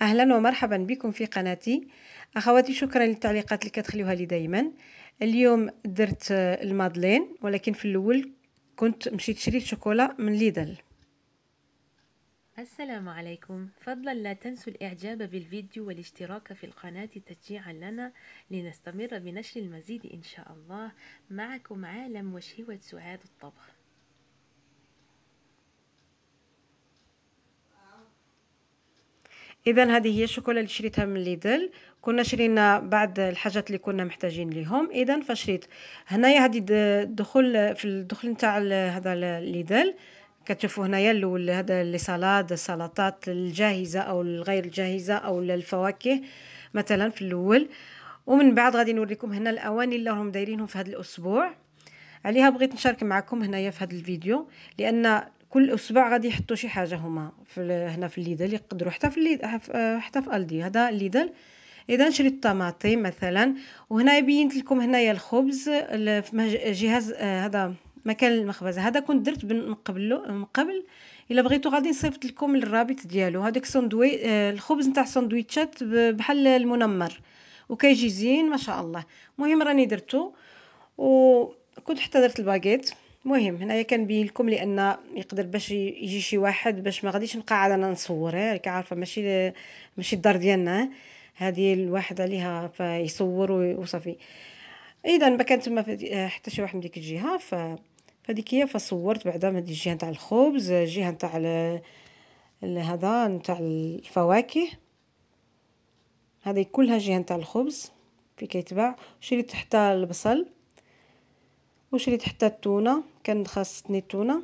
اهلا ومرحبا بكم في قناتي اخواتي شكرا للتعليقات اللي كتخليوها لي دائما اليوم درت المادلين ولكن في الاول كنت مشيت شريت شوكولا من ليدل السلام عليكم فضلا لا تنسوا الاعجاب بالفيديو والاشتراك في القناة تشجيعا لنا لنستمر بنشر المزيد ان شاء الله معكم عالم وشهوة سعاد الطبخ اذا هذه هي الشوكولا اللي شريتها من ليدل كنا شرينا بعض الحاجات اللي كنا محتاجين ليهم اذا فشريت هنايا هذه الدخول في الدخول نتاع هذا ليدل كتشوفوا هنايا الاول هذا لي سالاد السلطات الجاهزه او الغير الجاهزه او الفواكه مثلا في الاول ومن بعد غادي نوريكم هنا الاواني اللي راهم دايرينهم في هذا الاسبوع عليها بغيت نشارك معكم هنايا في هذا الفيديو لان كل اسبوع غادي يحطوا شي حاجه هما في هنا في الليدل يقدروا حتى في الليدل حتى في الدي هذا الليدل اذا شريت الطماطم مثلا وهنا بينت لكم هنايا الخبز جهاز آه، هذا مكان المخبز هذا كنت درت من قبل من قبل الا بغيتو غادي نصيفط لكم الرابط ديالو هذاك سندوي آه، الخبز نتاع السندويتشات بحال المنمر وكيجي زين ما شاء الله المهم راني درتو وكنت حتى درت الباكيت مهم هنايا كنبين لكم لان يقدر باش يجي شي واحد باش ما غاديش نقعد انا نصور راك عارفه ماشي ماشي الدار ديالنا هذه الواحد عليها فيصور وصافي اذا ما كانت تما حتى شي واحد من ديك الجهه ف فهذيك هي فصورت بعدا من هذه الجهه تاع الخبز الجهه تاع هذا نتاع الفواكه هذه كلها جهه تاع الخبز في كيتباع شريت حتى البصل وشريت حتى التونه كان خاصني التونه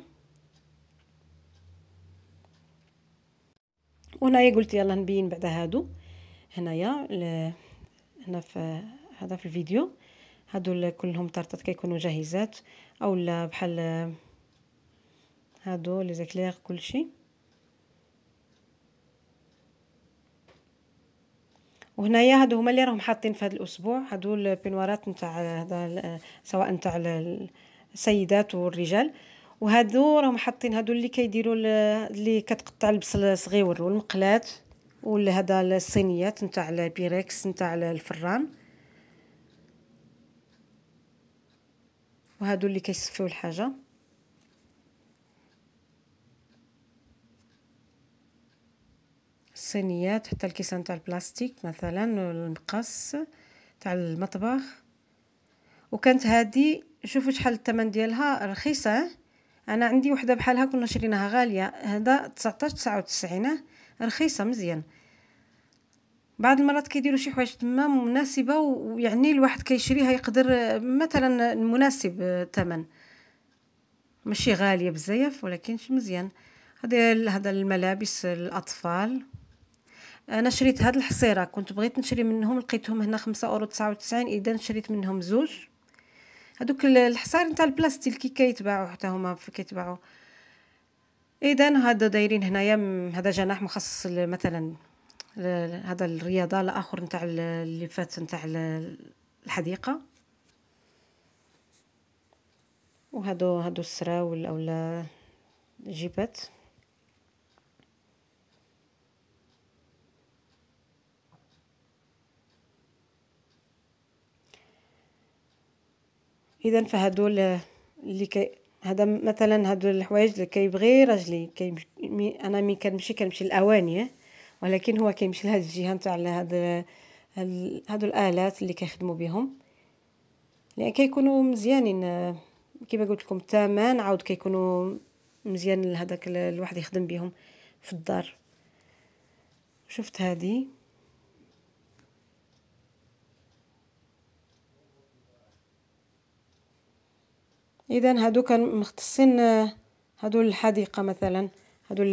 وهنايا قلت يلا نبين بعدا هادو هنايا ل... هنا في هذا في الفيديو هادو كلهم طرطات كيكونوا جاهزات اولا بحال هادو لي زيكليغ كلشي وهنايا هادو هما اللي راهم حاطين في هذا الاسبوع هادو البينوارات نتاع هذا سواء نتاع السيدات والرجال وهادو راهم حاطين هادو اللي كيديروا اللي كتقطع البصل صغيور والمقلات وهذا الصينيات نتاع البيريكس نتاع الفران وهادو اللي كيصفيو الحاجه الصينيات حتى الكيسان تاع البلاستيك مثلا المقص تاع المطبخ وكانت هذه شوفوا شحال الثمن ديالها رخيصه انا عندي وحده بحالها كنا شريناها غاليه هذا 19 99 رخيصه مزيان بعض المرات كيديروا شي حوايج تما مناسبه ويعني الواحد كيشريها يقدر مثلا مناسب الثمن ماشي غاليه بزاف ولكن مزيان هذا هذا الملابس الاطفال انا شريت هاد الحصيره كنت بغيت نشري منهم لقيتهم هنا خمسة اورو تسعة وتسعين اذا شريت منهم زوج هادوك الحصار نتاع البلاستيك كي كيتباعوا حتى هما كيتباعوا اذا هادو دايرين هنايا هذا جناح مخصص مثلا هذا الرياضه الاخر نتاع اللي فات نتاع الحديقه وهادو هادو السراول اولا جيبات اذا فهدول كي هذا مثلا هدول الحوايج اللي كيبغي راجلي كيمشي مي انا مي كنمشي كنمشي الاواني ولكن هو كيمشي لهاد الجهه نتاع هاد هادو الالات اللي كيخدموا بهم لان كيكونوا مزيانين كيما قلت لكم الثمن عاود كيكونوا مزيان لهداك الواحد يخدم بهم في الدار شفت هذه اذا هادو كان مختصين هادو الحديقه مثلا هادو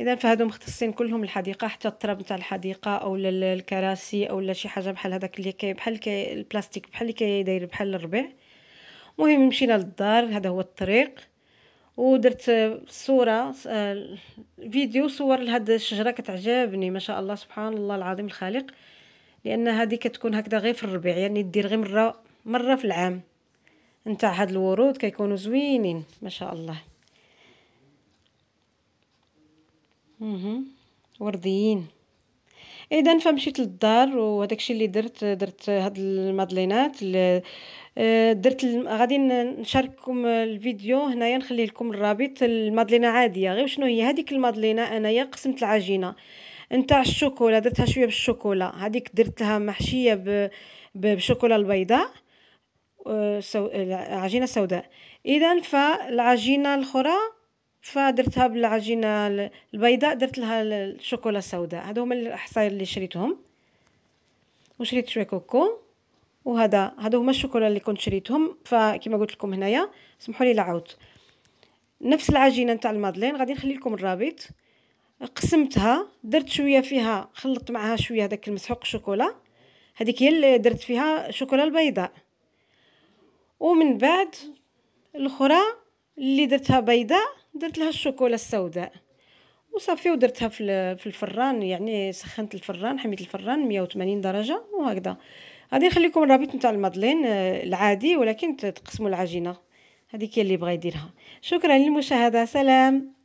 اذا فهادو مختصين كلهم الحديقه حتى التراب نتاع الحديقه او الكراسي او شي حاجه بحال هذاك اللي كي بحال كي البلاستيك بحال اللي داير بحال الربيع المهم مشينا للدار هذا هو الطريق ودرت صوره آه، فيديو صور لهاد الشجره كتعجبني ما شاء الله سبحان الله العظيم الخالق لان هذه كتكون هكذا غير في الربيع يعني دير غير مره مرة في العام نتاع هاد الورود كيكونوا زوينين ما شاء الله مهم. ورديين اذا فمشيت للدار وهداك الشيء اللي درت درت هاد المادلينات آه، درت غادي نشارككم الفيديو هنايا نخلي لكم الرابط المادلينه عاديه غير شنو هي هذيك المادلينه انايا قسمت العجينه نتاع الشوكولا درتها شويه بالشوكولا هذيك درت لها محشيه بالشوكولا البيضاء العجينة السوداء إذا فالعجينة الاخرى فدرتها بالعجينة البيضاء درت لها الشوكولا السوداء هادو هما الحصاير اللي شريتهم وشريت شوية كوكو وهذا هادو هما الشوكولا اللي كنت شريتهم فكما قلت لكم هنايا سمحوا لي العود نفس العجينه نتاع المادلين غادي نخلي لكم الرابط قسمتها درت شويه فيها خلطت معها شويه هذاك المسحوق الشوكولا هذيك هي اللي درت فيها الشوكولا البيضاء ومن بعد الاخرى اللي درتها بيضاء درت لها الشوكولا السوداء وصافي ودرتها في الفران يعني سخنت الفران حميت الفران 180 درجه وهكذا غادي نخليكم الرابط نتاع المادلين آه، العادي ولكن تقسموا العجينه هذيك اللي بغا يديرها شكرا للمشاهده سلام